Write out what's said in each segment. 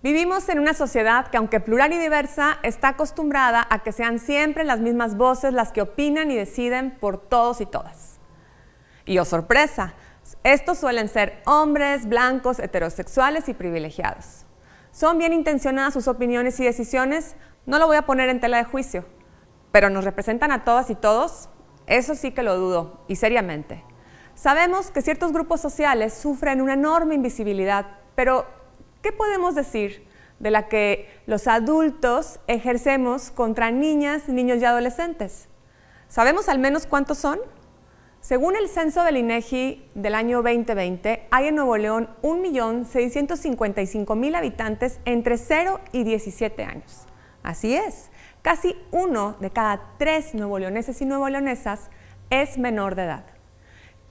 Vivimos en una sociedad que, aunque plural y diversa, está acostumbrada a que sean siempre las mismas voces las que opinan y deciden por todos y todas. Y oh sorpresa, estos suelen ser hombres, blancos, heterosexuales y privilegiados. ¿Son bien intencionadas sus opiniones y decisiones? No lo voy a poner en tela de juicio. ¿Pero nos representan a todas y todos? Eso sí que lo dudo, y seriamente. Sabemos que ciertos grupos sociales sufren una enorme invisibilidad, pero ¿qué podemos decir de la que los adultos ejercemos contra niñas, niños y adolescentes? ¿Sabemos al menos cuántos son? Según el censo del INEGI e del año 2020, hay en Nuevo León 1.655.000 habitantes entre 0 y 17 años. Así es, casi uno de cada tres leoneses y leonesas es menor de edad.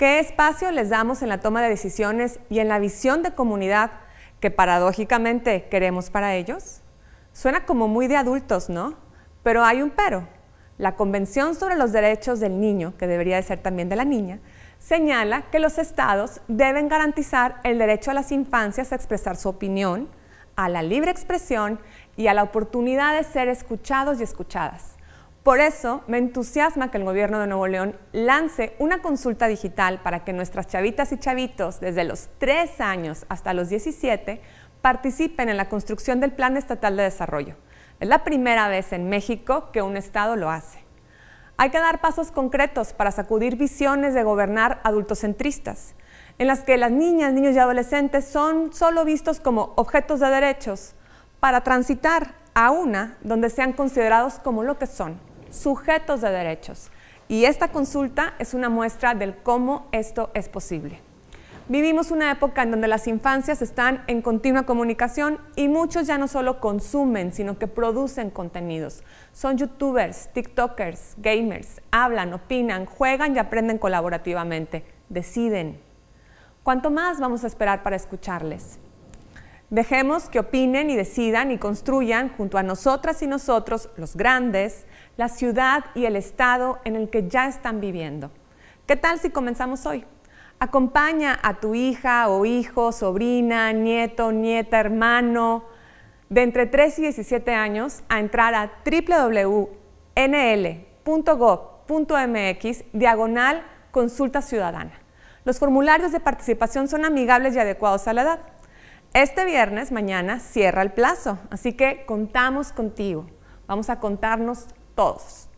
¿Qué espacio les damos en la toma de decisiones y en la visión de comunidad que paradójicamente queremos para ellos? Suena como muy de adultos, ¿no? Pero hay un pero. La Convención sobre los Derechos del Niño, que debería de ser también de la niña, señala que los estados deben garantizar el derecho a las infancias a expresar su opinión, a la libre expresión y a la oportunidad de ser escuchados y escuchadas. Por eso me entusiasma que el gobierno de Nuevo León lance una consulta digital para que nuestras chavitas y chavitos, desde los 3 años hasta los 17, participen en la construcción del Plan Estatal de Desarrollo. Es la primera vez en México que un Estado lo hace. Hay que dar pasos concretos para sacudir visiones de gobernar adultocentristas, en las que las niñas, niños y adolescentes son solo vistos como objetos de derechos, para transitar a una donde sean considerados como lo que son, sujetos de derechos. Y esta consulta es una muestra del cómo esto es posible. Vivimos una época en donde las infancias están en continua comunicación y muchos ya no solo consumen, sino que producen contenidos. Son youtubers, tiktokers, gamers, hablan, opinan, juegan y aprenden colaborativamente, deciden. ¿Cuánto más vamos a esperar para escucharles? Dejemos que opinen y decidan y construyan junto a nosotras y nosotros, los grandes, la ciudad y el estado en el que ya están viviendo. ¿Qué tal si comenzamos hoy? Acompaña a tu hija o hijo, sobrina, nieto, nieta, hermano de entre 3 y 17 años a entrar a www.nl.gov.mx diagonal consulta ciudadana. Los formularios de participación son amigables y adecuados a la edad. Este viernes, mañana, cierra el plazo, así que contamos contigo. Vamos a contarnos todos.